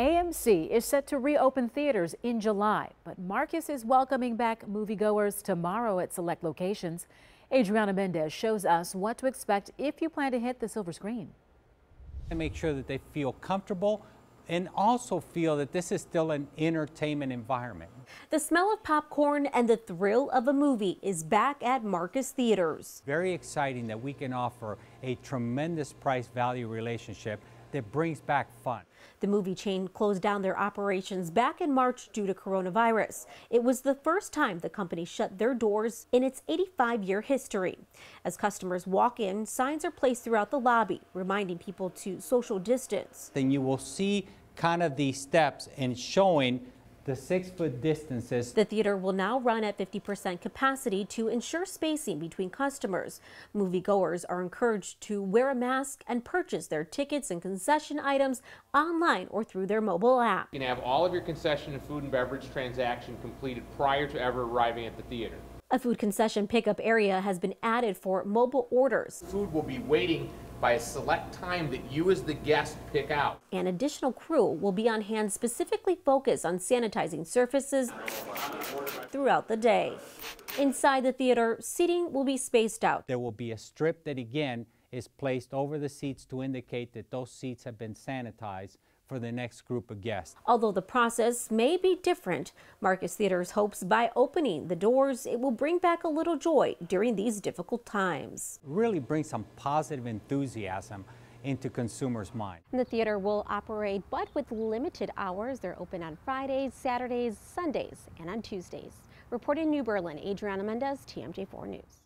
AMC is set to reopen theaters in July, but Marcus is welcoming back moviegoers tomorrow at select locations. Adriana Mendez shows us what to expect if you plan to hit the silver screen. And make sure that they feel comfortable and also feel that this is still an entertainment environment. The smell of popcorn and the thrill of a movie is back at Marcus Theaters. Very exciting that we can offer a tremendous price value relationship that brings back fun. The movie chain closed down their operations back in March due to coronavirus. It was the first time the company shut their doors in its 85 year history. As customers walk in, signs are placed throughout the lobby reminding people to social distance. Then you will see kind of these steps and showing the six-foot distances. The theater will now run at 50% capacity to ensure spacing between customers. Moviegoers are encouraged to wear a mask and purchase their tickets and concession items online or through their mobile app. You can have all of your concession and food and beverage transaction completed prior to ever arriving at the theater. A food concession pickup area has been added for mobile orders. Food will be waiting by a select time that you as the guest pick out. An additional crew will be on hand specifically focused on sanitizing surfaces throughout the day. Inside the theater, seating will be spaced out. There will be a strip that again is placed over the seats to indicate that those seats have been sanitized for the next group of guests. Although the process may be different, Marcus Theaters hopes by opening the doors, it will bring back a little joy during these difficult times. Really bring some positive enthusiasm into consumers' mind. the theater will operate, but with limited hours. They're open on Fridays, Saturdays, Sundays, and on Tuesdays. Reporting New Berlin, Adriana Mendez, TMJ4 News.